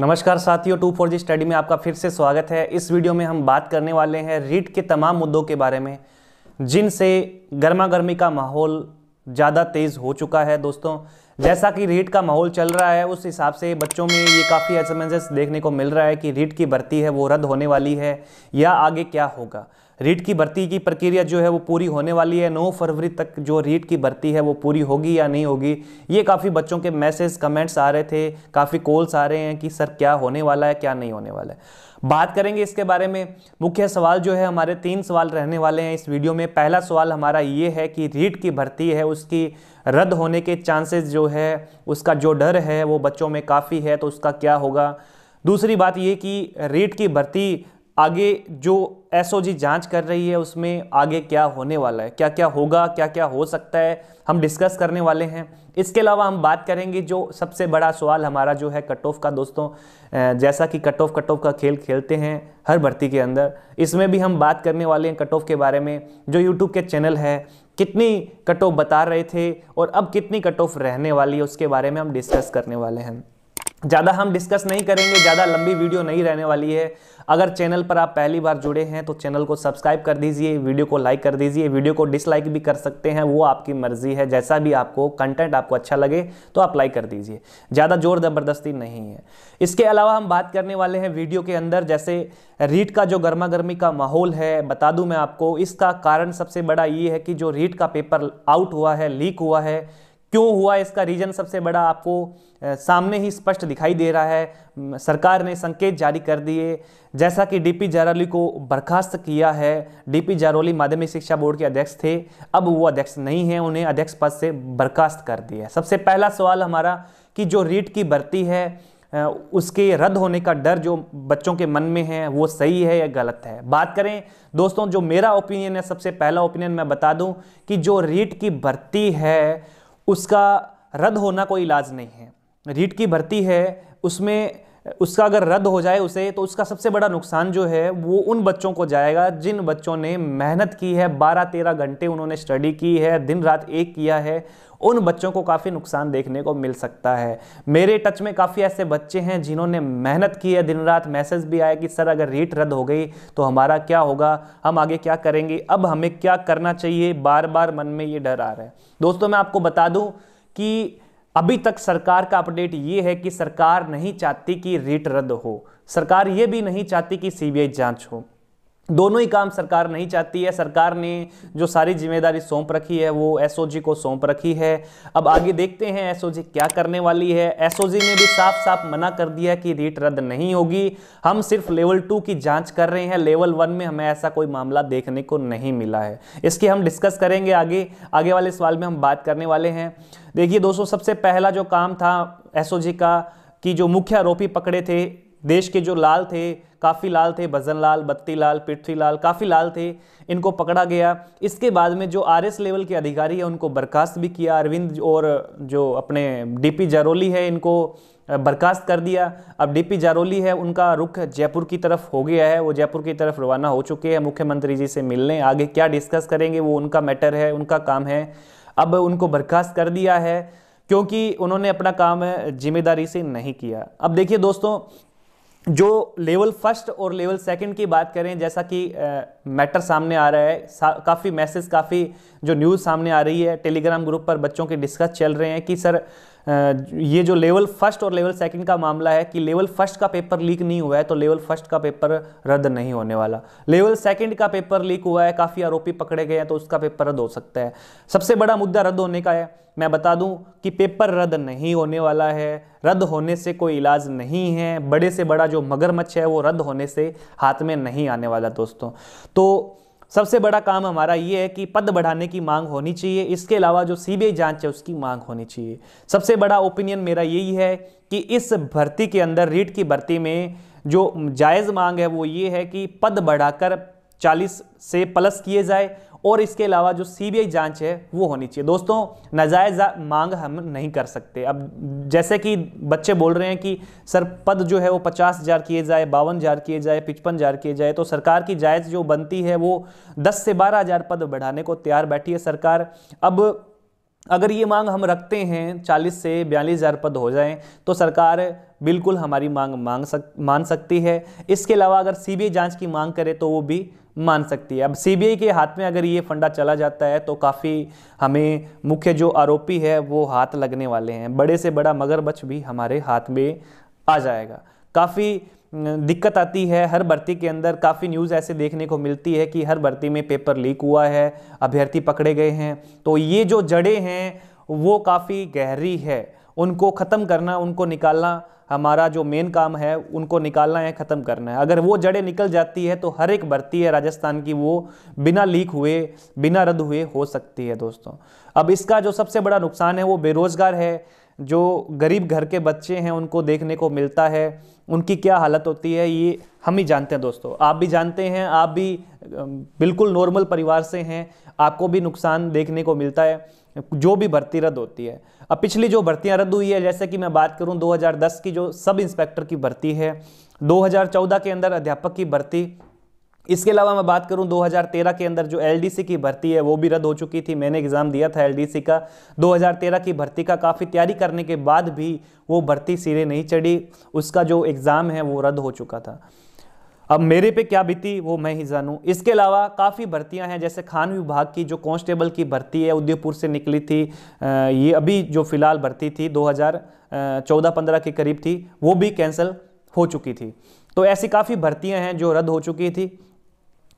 नमस्कार साथियों to four G study में आपका फिर से स्वागत है इस वीडियो में हम बात करने वाले हैं रीट के तमाम मुद्दों के बारे में जिनसे गर्मा गर्मी का माहौल ज़्यादा तेज़ हो चुका है दोस्तों जैसा कि रीट का माहौल चल रहा है उस हिसाब से बच्चों में ये काफ़ी एसमेंजेस देखने को मिल रहा है कि रीट की भर्ती है वो रद्द होने वाली है या आगे क्या होगा रीट की भर्ती की प्रक्रिया जो है वो पूरी होने वाली है 9 फरवरी तक जो रीट की भर्ती है वो पूरी होगी या नहीं होगी ये काफ़ी बच्चों के मैसेज कमेंट्स आ रहे थे काफ़ी कॉल्स आ रहे हैं कि सर क्या होने वाला है क्या नहीं होने वाला है बात करेंगे इसके बारे में मुख्य सवाल जो है हमारे तीन सवाल रहने वाले हैं इस वीडियो में पहला सवाल हमारा ये है कि रीट की भर्ती है उसकी रद्द होने के चांसेस जो है उसका जो डर है वो बच्चों में काफ़ी है तो उसका क्या होगा दूसरी बात ये कि रीट की भर्ती आगे जो एसओजी जांच कर रही है उसमें आगे क्या होने वाला है क्या क्या होगा क्या क्या हो सकता है हम डिस्कस करने वाले हैं इसके अलावा हम बात करेंगे जो सबसे बड़ा सवाल हमारा जो है कट ऑफ का दोस्तों जैसा कि कट ऑफ कट ऑफ का खेल खेलते हैं हर भर्ती के अंदर इसमें भी हम बात करने वाले हैं कट ऑफ के बारे में जो यूट्यूब के चैनल है कितनी कट ऑफ बता रहे थे और अब कितनी कट ऑफ रहने वाली है उसके बारे में हम डिस्कस करने वाले हैं ज़्यादा हम डिस्कस नहीं करेंगे ज़्यादा लंबी वीडियो नहीं रहने वाली है अगर चैनल पर आप पहली बार जुड़े हैं तो चैनल को सब्सक्राइब कर दीजिए वीडियो को लाइक कर दीजिए वीडियो को डिसलाइक भी कर सकते हैं वो आपकी मर्जी है जैसा भी आपको कंटेंट आपको अच्छा लगे तो आप लाइक कर दीजिए ज़्यादा ज़ोर ज़बरदस्ती नहीं है इसके अलावा हम बात करने वाले हैं वीडियो के अंदर जैसे रीट का जो गर्मा गर्मी का माहौल है बता दूँ मैं आपको इसका कारण सबसे बड़ा ये है कि जो रीट का पेपर आउट हुआ है लीक हुआ है क्यों हुआ इसका रीजन सबसे बड़ा आपको सामने ही स्पष्ट दिखाई दे रहा है सरकार ने संकेत जारी कर दिए जैसा कि डीपी जारौली को बर्खास्त किया है डीपी जारौली माध्यमिक शिक्षा बोर्ड के अध्यक्ष थे अब वो अध्यक्ष नहीं हैं उन्हें अध्यक्ष पद से बर्खास्त कर दिया है सबसे पहला सवाल हमारा कि जो रीट की भर्ती है उसके रद्द होने का डर जो बच्चों के मन में है वो सही है या गलत है बात करें दोस्तों जो मेरा ओपिनियन है सबसे पहला ओपिनियन मैं बता दूं कि जो रीट की भर्ती है उसका रद्द होना कोई इलाज नहीं है रीट की भर्ती है उसमें उसका अगर रद्द हो जाए उसे तो उसका सबसे बड़ा नुकसान जो है वो उन बच्चों को जाएगा जिन बच्चों ने मेहनत की है बारह तेरह घंटे उन्होंने स्टडी की है दिन रात एक किया है उन बच्चों को काफ़ी नुकसान देखने को मिल सकता है मेरे टच में काफ़ी ऐसे बच्चे हैं जिन्होंने मेहनत की है दिन रात मैसेज भी आया कि सर अगर रेट रद्द हो गई तो हमारा क्या होगा हम आगे क्या करेंगे अब हमें क्या करना चाहिए बार बार मन में ये डर आ रहा है दोस्तों मैं आपको बता दूँ कि अभी तक सरकार का अपडेट ये है कि सरकार नहीं चाहती कि रिट रद्द हो सरकार ये भी नहीं चाहती कि सीबीआई जांच हो दोनों ही काम सरकार नहीं चाहती है सरकार ने जो सारी जिम्मेदारी सौंप रखी है वो एसओजी को सौंप रखी है अब आगे देखते हैं एसओजी क्या करने वाली है एसओजी ने भी साफ साफ मना कर दिया कि रीट रद्द नहीं होगी हम सिर्फ लेवल टू की जांच कर रहे हैं लेवल वन में हमें ऐसा कोई मामला देखने को नहीं मिला है इसकी हम डिस्कस करेंगे आगे आगे वाले सवाल में हम बात करने वाले हैं देखिए दोस्तों सबसे पहला जो काम था एस का कि जो मुख्य आरोपी पकड़े थे देश के जो लाल थे काफ़ी लाल थे भजन लाल बत्ती लाल पृथ्वी लाल काफ़ी लाल थे इनको पकड़ा गया इसके बाद में जो आर लेवल के अधिकारी हैं उनको बर्खास्त भी किया अरविंद और जो अपने डीपी जारोली है इनको बर्खास्त कर दिया अब डीपी जारोली है उनका रुख जयपुर की तरफ हो गया है वो जयपुर की तरफ रवाना हो चुके हैं मुख्यमंत्री जी से मिलने आगे क्या डिस्कस करेंगे वो उनका मैटर है उनका काम है अब उनको बर्खास्त कर दिया है क्योंकि उन्होंने अपना काम जिम्मेदारी से नहीं किया अब देखिए दोस्तों जो लेवल फर्स्ट और लेवल सेकंड की बात करें जैसा कि मैटर सामने आ रहा है काफ़ी मैसेज काफ़ी जो न्यूज़ सामने आ रही है टेलीग्राम ग्रुप पर बच्चों के डिस्कस चल रहे हैं कि सर ये जो लेवल फर्स्ट और लेवल सेकंड का मामला है कि लेवल फर्स्ट का पेपर लीक नहीं हुआ है तो लेवल फर्स्ट का पेपर रद्द नहीं होने वाला लेवल सेकंड का पेपर लीक हुआ है काफ़ी आरोपी पकड़े गए हैं तो उसका पेपर रद्द हो सकता है सबसे बड़ा मुद्दा रद्द होने का है मैं बता दूं कि पेपर रद्द नहीं होने वाला है रद्द होने से कोई इलाज नहीं है बड़े से बड़ा जो मगरमच्छ है वो रद्द होने से हाथ में नहीं आने वाला दोस्तों तो सबसे बड़ा काम हमारा ये है कि पद बढ़ाने की मांग होनी चाहिए इसके अलावा जो सीबीआई जांच है उसकी मांग होनी चाहिए सबसे बड़ा ओपिनियन मेरा यही है कि इस भर्ती के अंदर रीट की भर्ती में जो जायज़ मांग है वो ये है कि पद बढ़ाकर 40 से प्लस किए जाए और इसके अलावा जो सीबीआई जांच है वो होनी चाहिए दोस्तों नजायज मांग हम नहीं कर सकते अब जैसे कि बच्चे बोल रहे हैं कि सर पद जो है वो पचास हज़ार किए जाए बावन हज़ार किए जाए पचपन हज़ार किए जाए तो सरकार की जायज़ जो बनती है वो दस से बारह हज़ार पद बढ़ाने को तैयार बैठी है सरकार अब अगर ये मांग हम रखते हैं 40 से बयालीस हज़ार पद हो जाएं तो सरकार बिल्कुल हमारी मांग मांग सक मान सकती है इसके अलावा अगर सीबीआई जांच की मांग करे तो वो भी मान सकती है अब सीबीआई के हाथ में अगर ये फंडा चला जाता है तो काफ़ी हमें मुख्य जो आरोपी है वो हाथ लगने वाले हैं बड़े से बड़ा मगरबच्छ भी हमारे हाथ में आ जाएगा काफ़ी दिक्कत आती है हर भर्ती के अंदर काफ़ी न्यूज़ ऐसे देखने को मिलती है कि हर भर्ती में पेपर लीक हुआ है अभ्यर्थी पकड़े गए हैं तो ये जो जड़ें हैं वो काफ़ी गहरी है उनको ख़त्म करना उनको निकालना हमारा जो मेन काम है उनको निकालना है ख़त्म करना है अगर वो जड़ें निकल जाती है तो हर एक भर्ती है राजस्थान की वो बिना लीक हुए बिना रद्द हुए हो सकती है दोस्तों अब इसका जो सबसे बड़ा नुकसान है वो बेरोज़गार है जो गरीब घर के बच्चे हैं उनको देखने को मिलता है उनकी क्या हालत होती है ये हम ही जानते हैं दोस्तों आप भी जानते हैं आप भी बिल्कुल नॉर्मल परिवार से हैं आपको भी नुकसान देखने को मिलता है जो भी भर्ती रद्द होती है अब पिछली जो भर्तियां रद्द हुई है जैसे कि मैं बात करूं 2010 की जो सब इंस्पेक्टर की भर्ती है 2014 के अंदर अध्यापक की भर्ती इसके अलावा मैं बात करूं 2013 के अंदर जो एलडीसी की भर्ती है वो भी रद्द हो चुकी थी मैंने एग्ज़ाम दिया था एलडीसी का 2013 की भर्ती का काफ़ी तैयारी करने के बाद भी वो भर्ती सिरे नहीं चढ़ी उसका जो एग्ज़ाम है वो रद्द हो चुका था अब मेरे पे क्या बीती वो मैं ही जानूँ इसके अलावा काफ़ी भर्तियां हैं जैसे खान विभाग की जो कांस्टेबल की भर्ती है उदयपुर से निकली थी ये अभी जो फ़िलहाल भर्ती थी 2014-15 के करीब थी वो भी कैंसिल हो चुकी थी तो ऐसी काफ़ी भर्तियां हैं जो रद्द हो चुकी थी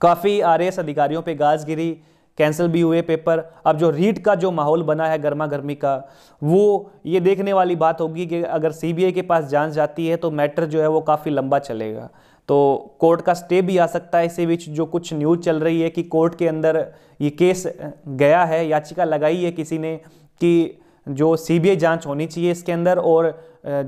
काफ़ी आर अधिकारियों पर गाज गिरी कैंसिल भी हुए पेपर अब जो रीट का जो माहौल बना है गर्मा गर्मी का वो ये देखने वाली बात होगी कि अगर सीबीआई के पास जांच जाती है तो मैटर जो है वो काफ़ी लंबा चलेगा तो कोर्ट का स्टे भी आ सकता है इसी बीच जो कुछ न्यूज़ चल रही है कि कोर्ट के अंदर ये केस गया है याचिका लगाई है किसी ने कि जो सीबीआई जांच होनी चाहिए इसके अंदर और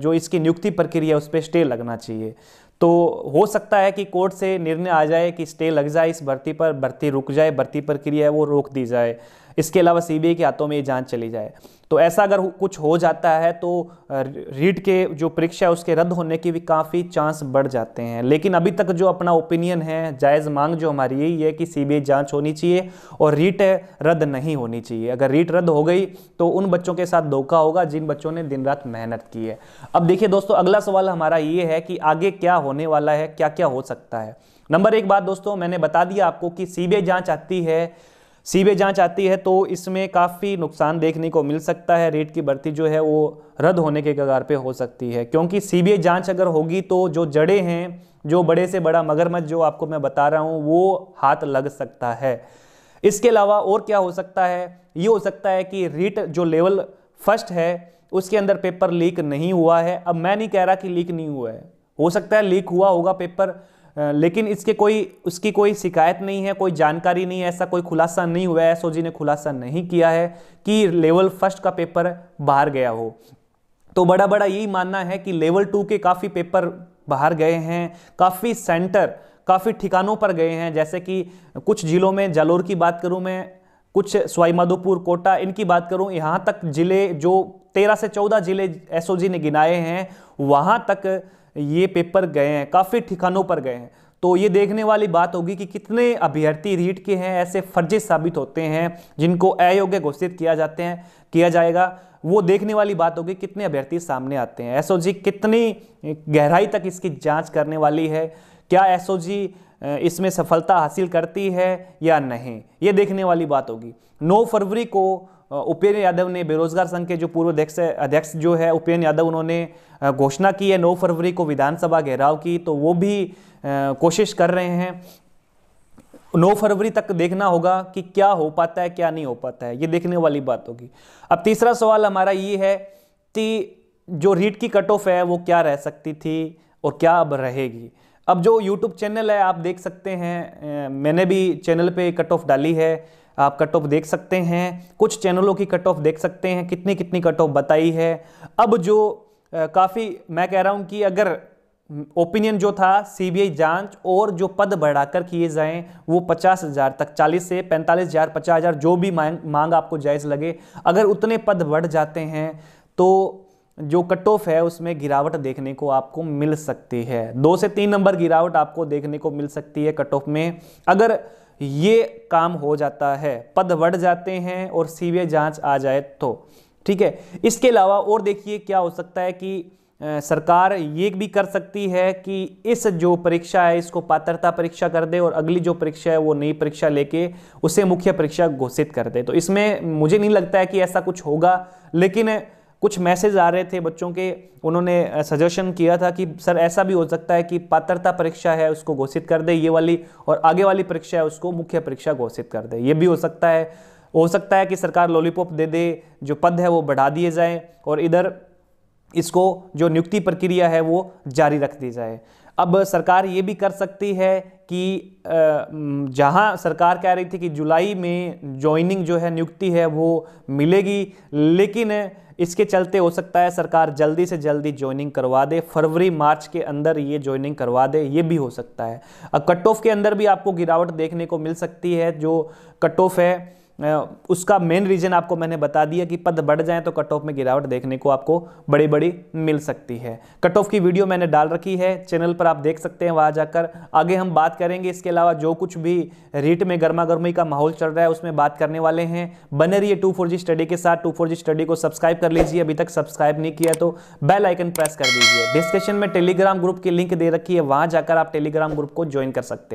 जो इसकी नियुक्ति प्रक्रिया उस पर स्टे लगना चाहिए तो हो सकता है कि कोर्ट से निर्णय आ जाए कि स्टे लग जाए इस भर्ती पर भर्ती रुक जाए भर्ती प्रक्रिया है वो रोक दी जाए इसके अलावा सीबीआई के हाथों में ये जांच चली जाए तो ऐसा अगर कुछ हो जाता है तो रीट के जो परीक्षा है उसके रद्द होने के भी काफ़ी चांस बढ़ जाते हैं लेकिन अभी तक जो अपना ओपिनियन है जायज़ मांग जो हमारी यही है कि सीबीआई जांच होनी चाहिए और रीट रद्द नहीं होनी चाहिए अगर रीट रद्द हो गई तो उन बच्चों के साथ धोखा होगा जिन बच्चों ने दिन रात मेहनत की है अब देखिए दोस्तों अगला सवाल हमारा ये है कि आगे क्या होने वाला है क्या क्या हो सकता है नंबर एक बात दोस्तों मैंने बता दिया आपको कि सीबीआई जांच आती है सीबे जांच आती है तो इसमें काफ़ी नुकसान देखने को मिल सकता है रेट की बढ़ती जो है वो रद्द होने के कगार पे हो सकती है क्योंकि सीबीआई जांच अगर होगी तो जो जड़े हैं जो बड़े से बड़ा मगरमच्छ जो आपको मैं बता रहा हूँ वो हाथ लग सकता है इसके अलावा और क्या हो सकता है ये हो सकता है कि रीट जो लेवल फर्स्ट है उसके अंदर पेपर लीक नहीं हुआ है अब मैं नहीं कह रहा कि लीक नहीं हुआ है हो सकता है लीक हुआ होगा पेपर लेकिन इसके कोई उसकी कोई शिकायत नहीं है कोई जानकारी नहीं है ऐसा कोई खुलासा नहीं हुआ है एस ने खुलासा नहीं किया है कि लेवल फर्स्ट का पेपर बाहर गया हो तो बड़ा बड़ा यही मानना है कि लेवल टू के काफ़ी पेपर बाहर गए हैं काफ़ी सेंटर काफ़ी ठिकानों पर गए हैं जैसे कि कुछ जिलों में जालोर की बात करूं मैं कुछ स्वाईमाधोपुर कोटा इनकी बात करूं यहाँ तक ज़िले जो तेरह से चौदह ज़िले एसओजी ने गिनाए हैं वहाँ तक ये पेपर गए हैं काफ़ी ठिकानों पर गए हैं तो ये देखने वाली बात होगी कि कितने अभ्यर्थी रीट के हैं ऐसे फर्जी साबित होते हैं जिनको अयोग्य घोषित किया जाते हैं किया जाएगा वो देखने वाली बात होगी कितने अभ्यर्थी सामने आते हैं एसओजी कितनी गहराई तक इसकी जांच करने वाली है क्या एसओजी इसमें सफलता हासिल करती है या नहीं ये देखने वाली बात होगी 9 फरवरी को उपेन्द्र यादव ने बेरोजगार संघ के जो पूर्व अध्यक्ष अध्यक्ष जो है उपेन्द्र यादव उन्होंने घोषणा की है 9 फरवरी को विधानसभा घेराव की तो वो भी कोशिश कर रहे हैं 9 फरवरी तक देखना होगा कि क्या हो पाता है क्या नहीं हो पाता है ये देखने वाली बात होगी अब तीसरा सवाल हमारा ये है कि जो रीट की कट ऑफ है वो क्या रह सकती थी और क्या अब रहेगी अब जो यूट्यूब चैनल है आप देख सकते हैं मैंने भी चैनल पे कट ऑफ डाली है आप कट ऑफ देख सकते हैं कुछ चैनलों की कट ऑफ देख सकते हैं कितनी कितनी कट ऑफ बताई है अब जो काफ़ी मैं कह रहा हूँ कि अगर ओपिनियन जो था सीबीआई जांच और जो पद बढ़ाकर किए जाएं वो पचास हज़ार तक चालीस से पैंतालीस हज़ार पचास हज़ार जो भी मांग मांग आपको जायज़ लगे अगर उतने पद बढ़ जाते हैं तो जो कट ऑफ है उसमें गिरावट देखने को आपको मिल सकती है दो से तीन नंबर गिरावट आपको देखने को मिल सकती है कट ऑफ में अगर ये काम हो जाता है पद बढ़ जाते हैं और सीवे जांच आ जाए तो ठीक है इसके अलावा और देखिए क्या हो सकता है कि सरकार ये भी कर सकती है कि इस जो परीक्षा है इसको पात्रता परीक्षा कर दे और अगली जो परीक्षा है वो नई परीक्षा लेके उसे मुख्य परीक्षा घोषित कर दे तो इसमें मुझे नहीं लगता है कि ऐसा कुछ होगा लेकिन कुछ मैसेज आ रहे थे बच्चों के उन्होंने सजेशन किया था कि सर ऐसा भी हो सकता है कि पात्रता परीक्षा है उसको घोषित कर दे ये वाली और आगे वाली परीक्षा है उसको मुख्य परीक्षा घोषित कर दे ये भी हो सकता है हो सकता है कि सरकार लॉलीपॉप दे दे जो पद है वो बढ़ा दिए जाए और इधर इसको जो नियुक्ति प्रक्रिया है वो जारी रख दी जाए अब सरकार ये भी कर सकती है कि जहां सरकार कह रही थी कि जुलाई में जॉइनिंग जो है नियुक्ति है वो मिलेगी लेकिन इसके चलते हो सकता है सरकार जल्दी से जल्दी ज्वाइनिंग करवा दे फरवरी मार्च के अंदर ये ज्वाइनिंग करवा दे ये भी हो सकता है कट ऑफ के अंदर भी आपको गिरावट देखने को मिल सकती है जो कट ऑफ है उसका मेन रीज़न आपको मैंने बता दिया कि पद बढ़ जाए तो कट ऑफ में गिरावट देखने को आपको बड़ी बड़ी मिल सकती है कट ऑफ की वीडियो मैंने डाल रखी है चैनल पर आप देख सकते हैं वहाँ जाकर आगे हम बात करेंगे इसके अलावा जो कुछ भी रीट में गर्मा गर्मी का माहौल चल रहा है उसमें बात करने वाले हैं बने रही टू फोर जी स्टडी के साथ टू फोर जी स्टडी को सब्सक्राइब कर लीजिए अभी तक सब्सक्राइब नहीं किया तो बेल आइकन प्रेस कर दीजिए डिस्क्रिप्शन में टेलीग्राम ग्रुप की लिंक दे रखी है वहाँ जाकर आप टेलीग्राम ग्रुप को ज्वाइन कर सकते हैं